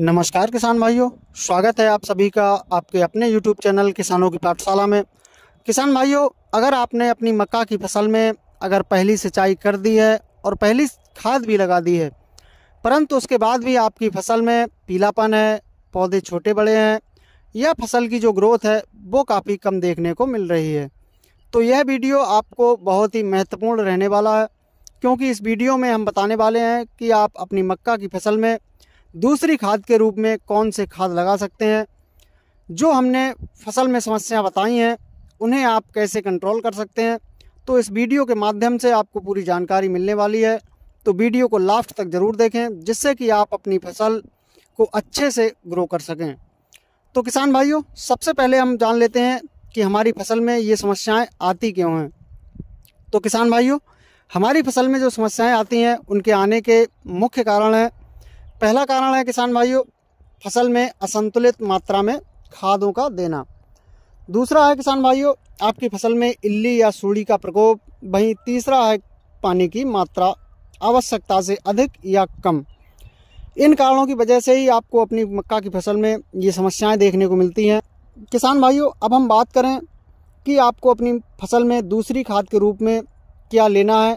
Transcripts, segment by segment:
नमस्कार किसान भाइयों स्वागत है आप सभी का आपके अपने यूट्यूब चैनल किसानों की पाठशाला में किसान भाइयों अगर आपने अपनी मक्का की फसल में अगर पहली सिंचाई कर दी है और पहली खाद भी लगा दी है परंतु उसके बाद भी आपकी फसल में पीलापन है पौधे छोटे बड़े हैं या फसल की जो ग्रोथ है वो काफ़ी कम देखने को मिल रही है तो यह वीडियो आपको बहुत ही महत्वपूर्ण रहने वाला है क्योंकि इस वीडियो में हम बताने वाले हैं कि आप अपनी मक्का की फसल में दूसरी खाद के रूप में कौन से खाद लगा सकते हैं जो हमने फसल में समस्याएं बताई हैं उन्हें आप कैसे कंट्रोल कर सकते हैं तो इस वीडियो के माध्यम से आपको पूरी जानकारी मिलने वाली है तो वीडियो को लास्ट तक ज़रूर देखें जिससे कि आप अपनी फसल को अच्छे से ग्रो कर सकें तो किसान भाइयों सबसे पहले हम जान लेते हैं कि हमारी फसल में ये समस्याएं आती क्यों हैं तो किसान भाइयों हमारी फसल में जो समस्याएं आती हैं उनके आने के मुख्य कारण हैं पहला कारण है किसान भाइयों फसल में असंतुलित मात्रा में खादों का देना दूसरा है किसान भाइयों आपकी फसल में इल्ली या सूढ़ी का प्रकोप वहीं तीसरा है पानी की मात्रा आवश्यकता से अधिक या कम इन कारणों की वजह से ही आपको अपनी मक्का की फसल में ये समस्याएं देखने को मिलती हैं किसान भाइयों अब हम बात करें कि आपको अपनी फसल में दूसरी खाद के रूप में क्या लेना है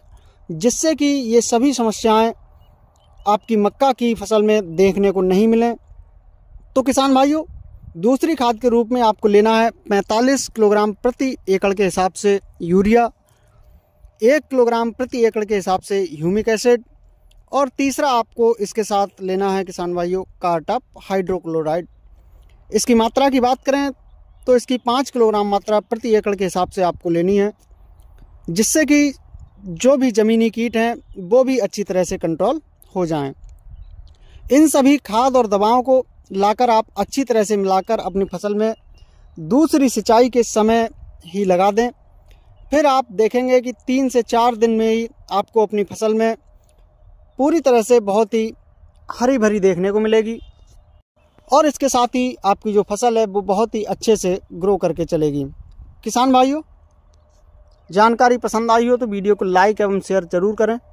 जिससे कि ये सभी समस्याएं आपकी मक्का की फसल में देखने को नहीं मिलें तो किसान भाइयों दूसरी खाद के रूप में आपको लेना है 45 किलोग्राम प्रति एकड़ के हिसाब से यूरिया एक किलोग्राम प्रति एकड़ के हिसाब से ह्यूमिक एसिड और तीसरा आपको इसके साथ लेना है किसान भाइयों कार्टअप हाइड्रोक्लोराइड इसकी मात्रा की बात करें तो इसकी पाँच किलोग्राम मात्रा प्रति एकड़ के हिसाब से आपको लेनी है जिससे कि जो भी ज़मीनी कीट हैं वो भी अच्छी तरह से कंट्रोल हो जाएं। इन सभी खाद और दवाओं को लाकर आप अच्छी तरह से मिलाकर अपनी फसल में दूसरी सिंचाई के समय ही लगा दें फिर आप देखेंगे कि तीन से चार दिन में ही आपको अपनी फसल में पूरी तरह से बहुत ही हरी भरी देखने को मिलेगी और इसके साथ ही आपकी जो फसल है वो बहुत ही अच्छे से ग्रो करके चलेगी किसान भाइयों जानकारी पसंद आई हो तो वीडियो को लाइक एवं शेयर ज़रूर करें